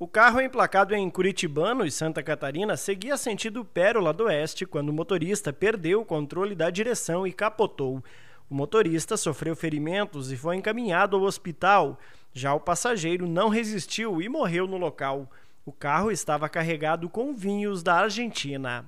O carro é emplacado em Curitibano e Santa Catarina seguia sentido Pérola do Oeste quando o motorista perdeu o controle da direção e capotou. O motorista sofreu ferimentos e foi encaminhado ao hospital. Já o passageiro não resistiu e morreu no local. O carro estava carregado com vinhos da Argentina.